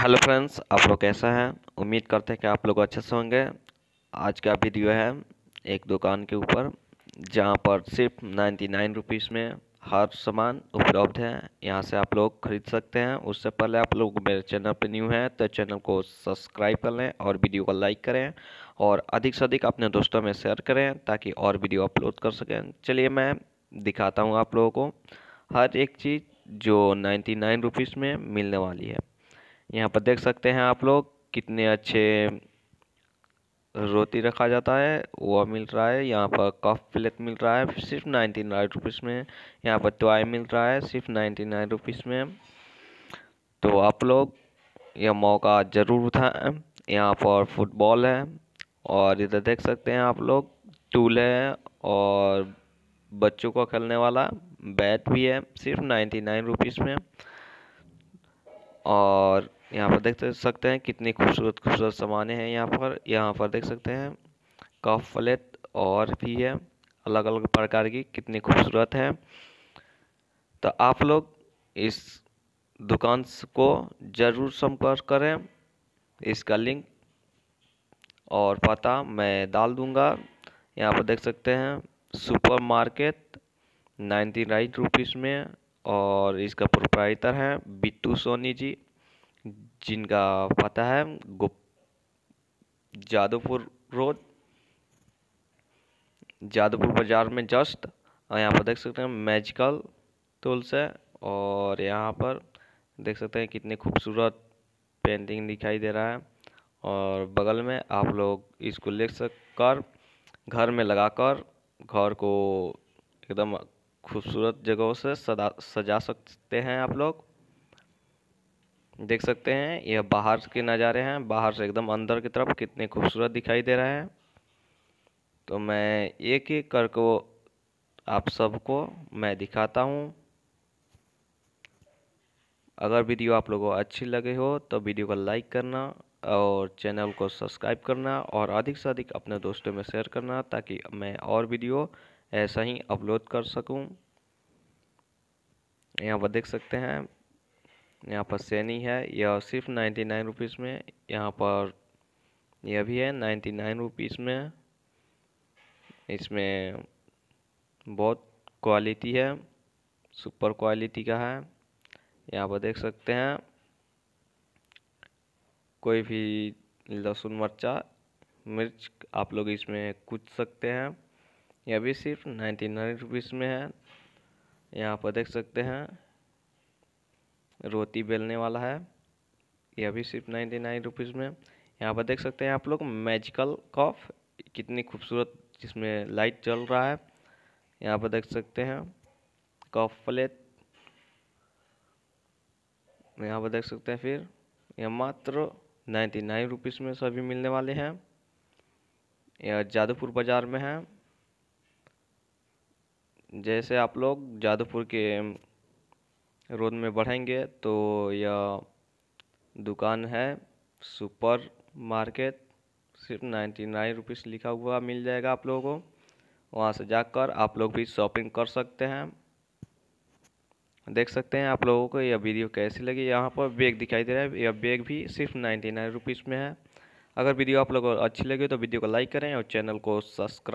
hello friends आप लोग कैसे हैं उम्मीद करते हैं कि आप लोग अच्छे से होंगे आज का वीडियो है एक दुकान के ऊपर जहां पर सिर्फ नाइन्टी नाइन रुपीज़ में हर सामान उपलब्ध है यहां से आप लोग खरीद सकते हैं उससे पहले आप लोग मेरे चैनल पर न्यू हैं तो चैनल को सब्सक्राइब कर लें और वीडियो को लाइक करें और अधिक से अधिक अपने दोस्तों में शेयर करें ताकि और वीडियो अपलोड कर सकें चलिए मैं दिखाता हूँ आप लोगों को हर एक चीज़ जो नाइन्टी नाइन रुपीज़ में मिलने वाली है यहाँ पर देख सकते हैं आप लोग कितने अच्छे रोटी रखा जाता है वो मिल रहा है यहाँ पर कफ प्लेट मिल रहा है सिर्फ नाइन्टी नाइन रुपीज़ में यहाँ पर टॉय मिल रहा है सिर्फ नाइन्टी नाइन रुपीज़ में तो आप लोग यह मौका ज़रूर उठाएं यहाँ पर फुटबॉल है और इधर देख सकते हैं आप लोग टूल है और बच्चों को खेलने वाला बैट भी है सिर्फ नाइन्टी नाइन रुपीज़ में और यहाँ पर देख तो सकते हैं कितनी खूबसूरत खूबसूरत सामान हैं यहाँ पर यहाँ पर देख सकते हैं कफ और भी है अलग अलग प्रकार की कितनी खूबसूरत हैं तो आप लोग इस दुकान को ज़रूर संपर्क करें इसका लिंक और पता मैं डाल दूंगा यहाँ पर देख सकते हैं super market ninety nine rupees में और इसका प्रोप्राइटर है बिट्टू सोनी जी जिनका पता है गुप जादवपुर रोड जादवपुर बाज़ार में जस्ट यहाँ पर देख सकते हैं मैजिकल टूल्स है और यहाँ पर देख सकते हैं कितने खूबसूरत पेंटिंग दिखाई दे रहा है और बगल में आप लोग इसको ले सक कर घर में लगाकर घर को एकदम खूबसूरत जगहों से सदा सजा सकते हैं आप लोग देख सकते हैं यह बाहर के नज़ारे हैं बाहर से एकदम अंदर की तरफ कितने खूबसूरत दिखाई दे रहा है तो मैं एक एक करके वो आप सबको मैं दिखाता हूँ अगर वीडियो आप लोगों को अच्छी लगे हो तो वीडियो को लाइक करना और चैनल को सब्सक्राइब करना और अधिक से अधिक अपने दोस्तों में शेयर करना ताकि मैं और वीडियो ऐसा ही अपलोड कर सकूं यहाँ पर देख सकते हैं यहाँ पर सैनी है यह सिर्फ नाइन्टी नाइन रुपीज़ में यहाँ पर यह भी है नाइन्टी नाइन रुपीज़ में इसमें बहुत क्वालिटी है सुपर क्वालिटी का है यहाँ पर देख सकते हैं कोई भी लहसुन मर्चा मिर्च आप लोग इसमें कूद सकते हैं यह भी सिर्फ नाइन्टी नाइन रुपीज़ में है यहाँ पर देख सकते हैं रोती बेलने वाला है यह भी सिर्फ नाइन्टी नाइन रुपीज़ में यहाँ पर देख सकते हैं आप लोग मैजिकल कॉफ कितनी खूबसूरत जिसमें लाइट चल रहा है यहाँ पर देख सकते हैं कॉफ प्लेट यहाँ पर देख सकते हैं फिर यह मात्र नाइन्टी नाइन रुपीज़ में सभी मिलने वाले हैं यह जादवपुर बाज़ार में है जैसे आप लोग जादवपुर के रोड में बढ़ेंगे तो यह दुकान है सुपर मार्केट सिर्फ नाइन्टी नाइन रुपीज़ लिखा हुआ मिल जाएगा आप लोगों को वहाँ से जाकर आप लोग भी शॉपिंग कर सकते हैं देख सकते हैं आप लोगों को यह वीडियो कैसी लगी यहाँ पर बैग दिखाई दे रहा है यह बैग भी सिर्फ नाइन्टी नाइन रुपीज़ में है अगर वीडियो आप लोगों को अच्छी लगी तो वीडियो को लाइक करें और चैनल को सब्सक्राइब